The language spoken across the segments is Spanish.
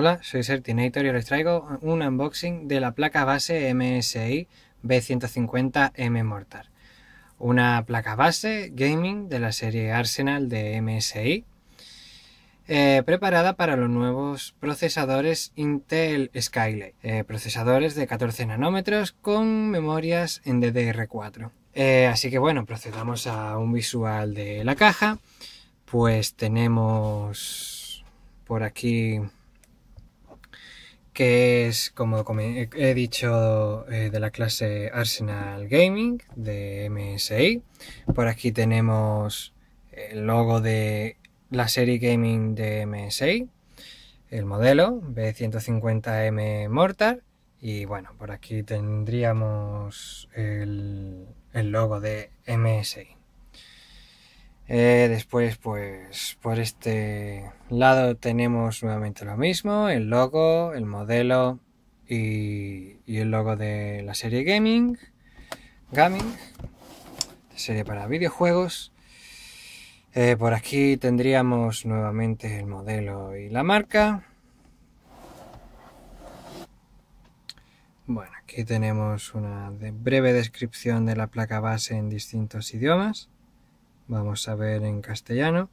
Hola, soy Sertinator y les traigo un unboxing de la placa base MSI B150M Mortar. Una placa base gaming de la serie Arsenal de MSI, eh, preparada para los nuevos procesadores Intel Skylake, eh, procesadores de 14 nanómetros con memorias en DDR4. Eh, así que bueno, procedamos a un visual de la caja. Pues tenemos por aquí que es, como he dicho, eh, de la clase Arsenal Gaming de MSI. Por aquí tenemos el logo de la serie gaming de MSI, el modelo B150M Mortar. Y bueno, por aquí tendríamos el, el logo de MSI. Eh, después, pues por este lado tenemos nuevamente lo mismo, el logo, el modelo y, el logo de la serie Gaming, Gaming, serie para videojuegos. Eh, por aquí tendríamos nuevamente el modelo y la marca. Bueno, aquí tenemos una breve descripción de la placa base en distintos idiomas vamos a ver en castellano,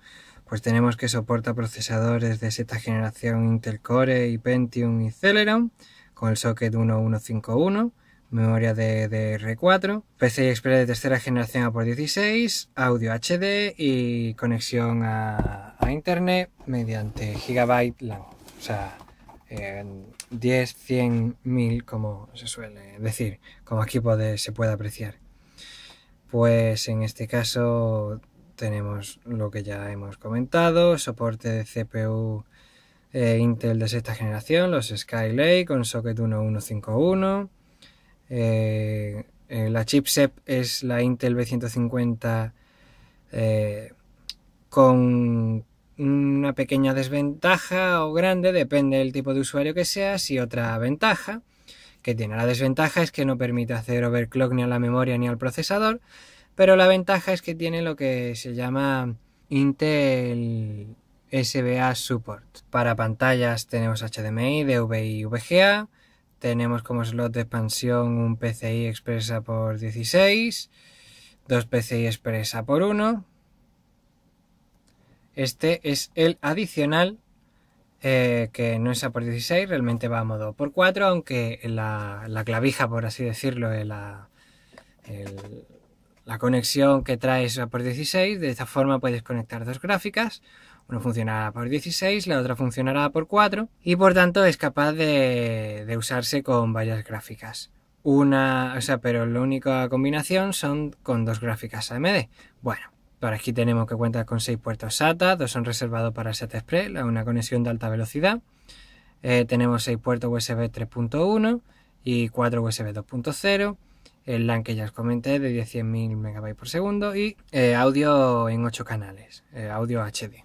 pues tenemos que soporta procesadores de sexta generación Intel Core y Pentium y Celeron, con el socket 1151, memoria de DDR4, PCI Express de tercera generación por 16, audio HD y conexión a, internet mediante Gigabyte LAN, o sea, 10, 100, 1000 como se suele decir, como aquí se puede apreciar pues en este caso tenemos lo que ya hemos comentado, soporte de CPU eh, Intel de sexta generación, los Skylake con socket 1151. Eh, eh, la chipset es la Intel B150 con una pequeña desventaja o grande, depende del tipo de usuario que seas, y otra ventaja que tiene. La desventaja es que no permite hacer overclock ni a la memoria ni al procesador, pero la ventaja es que tiene lo que se llama Intel SBA Support. Para pantallas tenemos HDMI, DVI y VGA, tenemos como slot de expansión un PCI expresa por 16, dos PCI expresa por 1. Este es el adicional eh, que no es a por 16, realmente va a modo por 4, aunque la, clavija, por así decirlo, eh, la, la conexión que trae es a por 16, de esta forma puedes conectar dos gráficas, una funcionará por 16, la otra funcionará por 4 y por tanto es capaz de, de usarse con varias gráficas. Una, o sea, pero la única combinación son con dos gráficas AMD. Bueno, aquí tenemos que cuenta con 6 puertos SATA, 2 son reservados para SATA Express, una conexión de alta velocidad. Eh, tenemos 6 puertos USB 3.1 y 4 USB 2.0. El LAN que ya os comenté de 10.000 MB por segundo y eh, audio en 8 canales, eh, audio HD.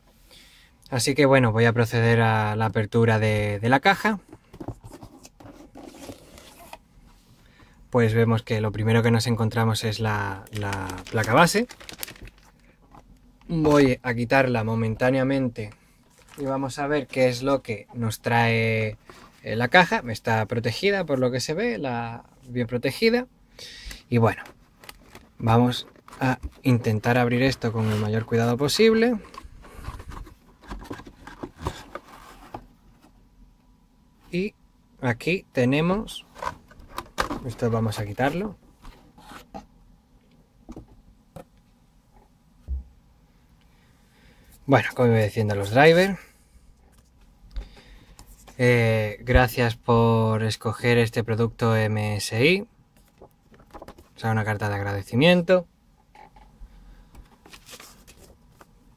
Así que bueno, voy a proceder a la apertura de, la caja. Pues vemos que lo primero que nos encontramos es la placa base, voy a quitarla momentáneamente y vamos a ver qué es lo que nos trae eh, la caja. Está protegida por lo que se ve, la bien protegida. Y bueno, vamos a intentar abrir esto con el mayor cuidado posible. Y aquí tenemos, esto vamos a quitarlo, Bueno, como iba diciendo, los drivers. Eh, gracias por escoger este producto MSI. O sea, una carta de agradecimiento.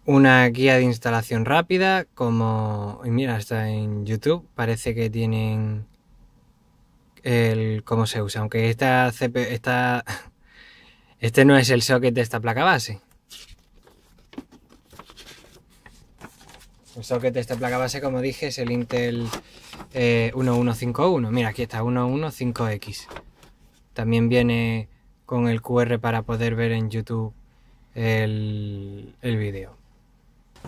Una guía de instalación rápida, como... mira, está en YouTube. Parece que tienen el cómo se usa. Aunque este no es el socket de esta placa base. El socket de esta placa base, como dije, es el Intel 1151. Eh, Mira, aquí está, 115X. También viene con el QR para poder ver en YouTube el, el vídeo.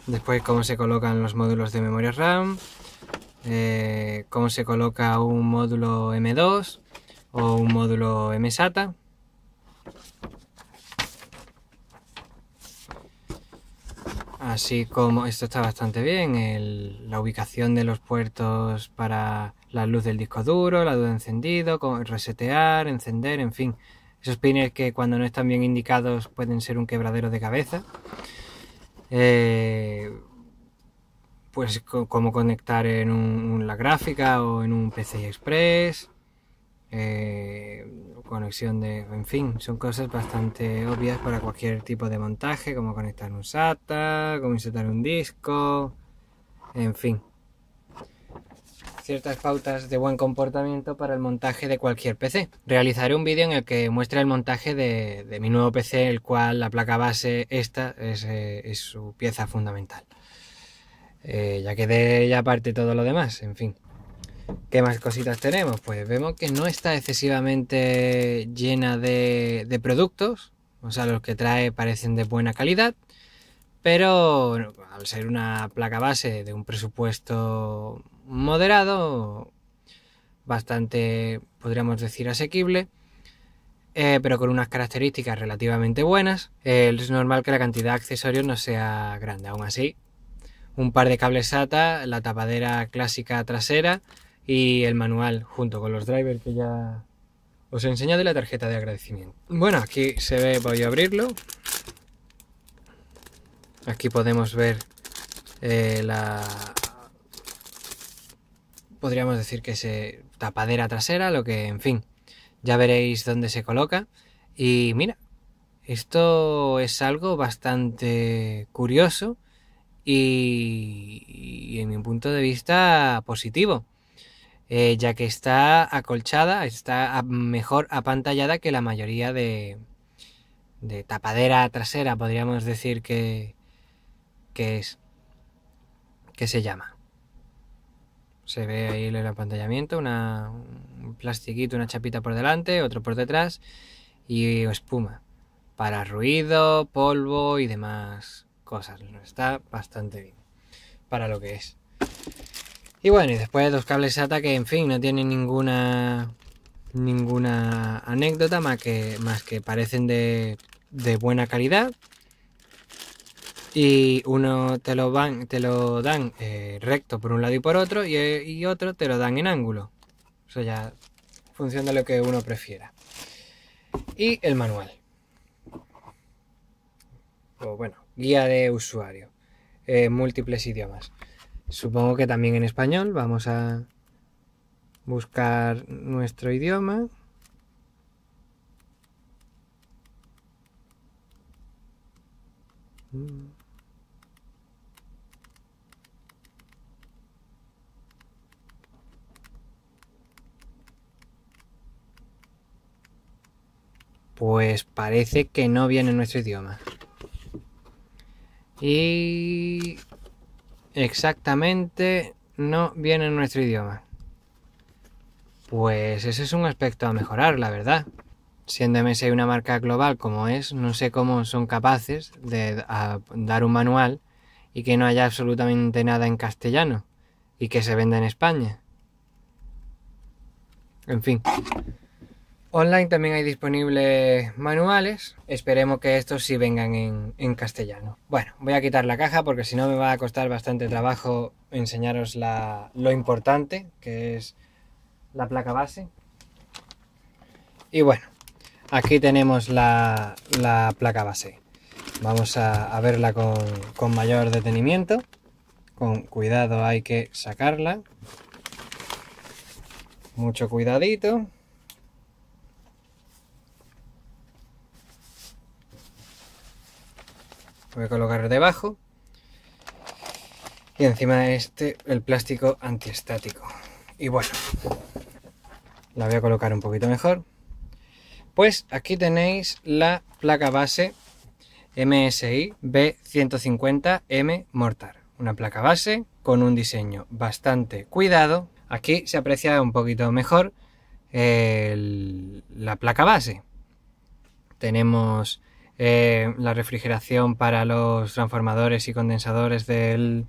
Después cómo se colocan los módulos de memoria RAM, eh, cómo se coloca un módulo M2 o un módulo MSATA. así como esto está bastante bien, la ubicación de los puertos para la luz del disco duro, la luz encendido encendido, resetear, encender, en fin, esos pines que cuando no están bien indicados pueden ser un quebradero de cabeza. Eh, pues como conectar en un, la gráfica o en un PCI Express. Eh, conexión de... En fin, son cosas bastante obvias para cualquier tipo de montaje, como conectar un SATA, como insertar un disco, en fin. Ciertas pautas de buen comportamiento para el montaje de cualquier PC. Realizaré un vídeo en el que muestre el montaje de, mi nuevo PC, el cual la placa base, esta, eh, es, su pieza fundamental. Eh, ya quedé ya aparte todo lo demás, en fin. ¿Qué más cositas tenemos? Pues vemos que no está excesivamente llena de, productos, o sea, los que trae parecen de buena calidad, pero al ser una placa base de un presupuesto moderado, bastante, podríamos decir, asequible, eh, pero con unas características relativamente buenas, eh, es normal que la cantidad de accesorios no sea grande. Aún así, un par de cables SATA, la tapadera clásica trasera, y el manual junto con los drivers que ya os he enseñado y la tarjeta de agradecimiento. Bueno, aquí se ve, voy a abrirlo. Aquí podemos ver eh, la... Podríamos decir que es eh, tapadera trasera, lo que, en fin, ya veréis dónde se coloca. Y mira, esto es algo bastante curioso y, y en mi punto de vista positivo eh, ya que está acolchada, está ah, mejor apantallada que la mayoría de, de tapadera trasera, podríamos decir que, que es, que se llama. Se ve ahí el apantallamiento, una, un plastiquito, una chapita por delante, otro por detrás y espuma para ruido, polvo y demás cosas. Está bastante bien para lo que es. Y bueno, y después dos cables SATA que, en fin, no tienen ninguna ninguna anécdota más que, más que parecen de, buena calidad. Y uno te lo, van, te lo dan eh, recto por un lado y por otro, y, eh, otro te lo dan en ángulo. O sea, ya funciona lo que uno prefiera. Y el manual. O bueno, guía de usuario. Eh, múltiples idiomas. Supongo que también en español. Vamos a buscar nuestro idioma. Pues parece que no viene nuestro idioma. Y exactamente no viene en nuestro idioma. Pues ese es un aspecto a mejorar, la verdad. Siendo MSI una marca global como es, no sé cómo son capaces de dar un manual y que no haya absolutamente nada en castellano y que se venda en España. En fin. Online también hay disponibles manuales. Esperemos que estos sí vengan en, castellano. Bueno, voy a quitar la caja porque si no me va a costar bastante trabajo enseñaros lo importante, que es la placa base. Y bueno, aquí tenemos la, placa base. Vamos a, verla con mayor detenimiento. Con cuidado hay que sacarla. Mucho cuidadito. voy a colocar debajo. Y encima de este, el plástico antiestático. Y bueno, la voy a colocar un poquito mejor. Pues aquí tenéis la placa base MSI B150M Mortar. Una placa base con un diseño bastante cuidado. Aquí se aprecia un poquito mejor la placa base. Tenemos eh, la refrigeración para los transformadores y condensadores del,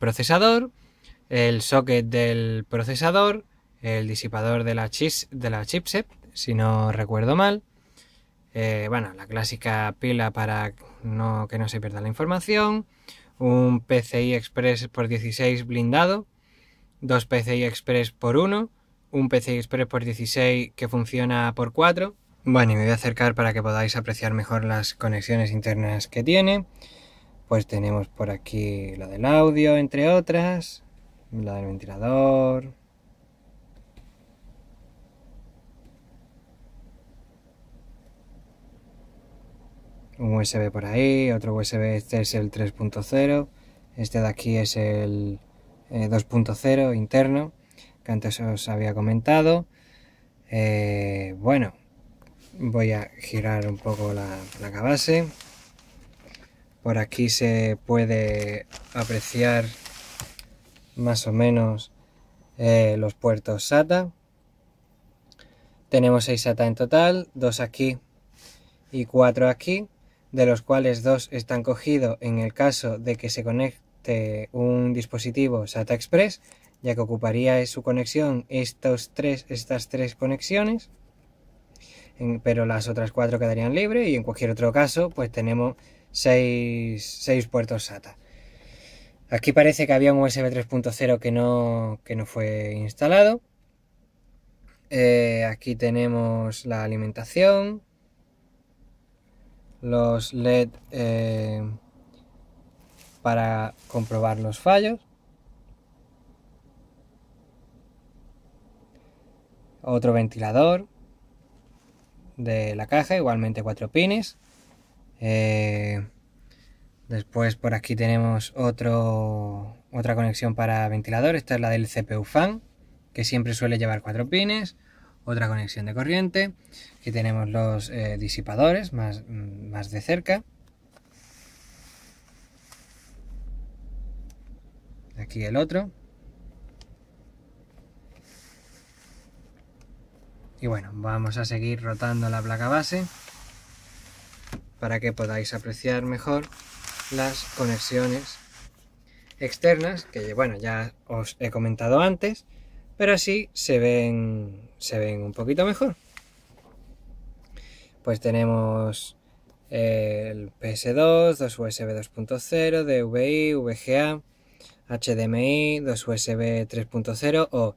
procesador, el socket del procesador, el disipador de la, de la chipset, si no recuerdo mal. Eh, bueno, la clásica pila para no, que no se pierda la información. Un PCI Express por 16 blindado. Dos PCI Express por 1. Un PCI Express por 16 que funciona por 4. Bueno, y me voy a acercar para que podáis apreciar mejor las conexiones internas que tiene. Pues tenemos por aquí la del audio, entre otras, la del ventilador. Un USB por ahí, otro USB, este es el 3.0, este de aquí es el 2.0 eh, interno, que antes os había comentado. Eh, bueno, voy a girar un poco la placa base por aquí se puede apreciar más o menos eh, los puertos SATA tenemos 6 SATA en total, dos aquí y cuatro aquí de los cuales dos están cogidos en el caso de que se conecte un dispositivo SATA Express ya que ocuparía su conexión tres, estas tres conexiones pero las otras cuatro quedarían libres y en cualquier otro caso pues tenemos seis, puertos SATA. Aquí parece que había un USB 3.0 que no, que no fue instalado. Eh, aquí tenemos la alimentación, los LED eh, para comprobar los fallos. Otro ventilador de la caja, igualmente cuatro pines. Eh, después por aquí tenemos otro, otra conexión para ventilador, esta es la del CPU fan, que siempre suele llevar cuatro pines. Otra conexión de corriente. Aquí tenemos los eh, disipadores más, mm, más de cerca. Aquí el otro. Y bueno, vamos a seguir rotando la placa base para que podáis apreciar mejor las conexiones externas que bueno ya os he comentado antes pero así se ven se ven un poquito mejor pues tenemos eh, el PS2, 2 USB 2.0, DVI, VGA, HDMI, 2 USB 3.0 o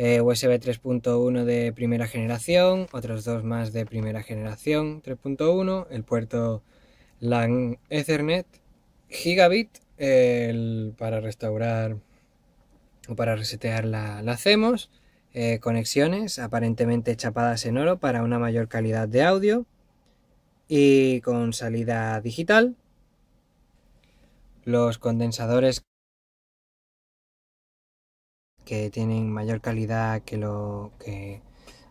eh, USB 3.1 de primera generación, otros dos más de primera generación 3.1, el puerto LAN Ethernet, gigabit el, para restaurar o para resetear la, hacemos, eh, conexiones aparentemente chapadas en oro para una mayor calidad de audio y con salida digital, los condensadores que tienen mayor calidad que lo que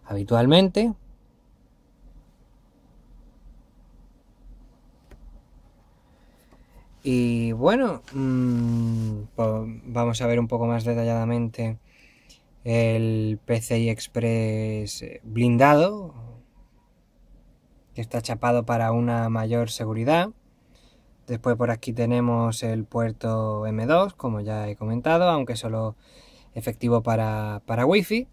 habitualmente. Y bueno, mm, vamos a ver un poco más detalladamente el PCI Express eh, blindado, que está chapado para una mayor seguridad. Después por aquí tenemos el puerto M2, como ya he comentado, aunque solo efectivo para, para Wi-Fi.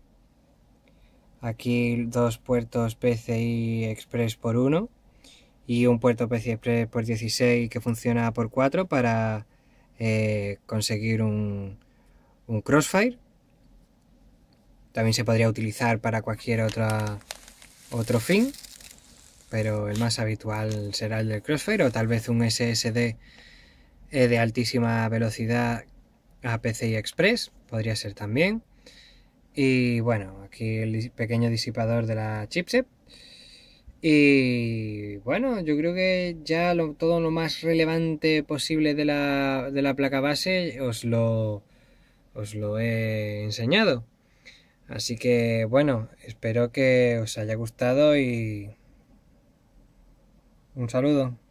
Aquí dos puertos PCI Express por uno y un puerto PCI Express por 16 que funciona por 4 para eh, conseguir un, Crossfire. También se podría utilizar para cualquier otra, otro fin, pero el más habitual será el del Crossfire o tal vez un SSD eh, de altísima velocidad a PCI Express, podría ser también. Y bueno, aquí el pequeño disipador de la chipset. Y bueno, yo creo que ya todo lo más relevante posible de la, de la placa base os lo, os lo he enseñado. Así que bueno, espero que os haya gustado y un saludo.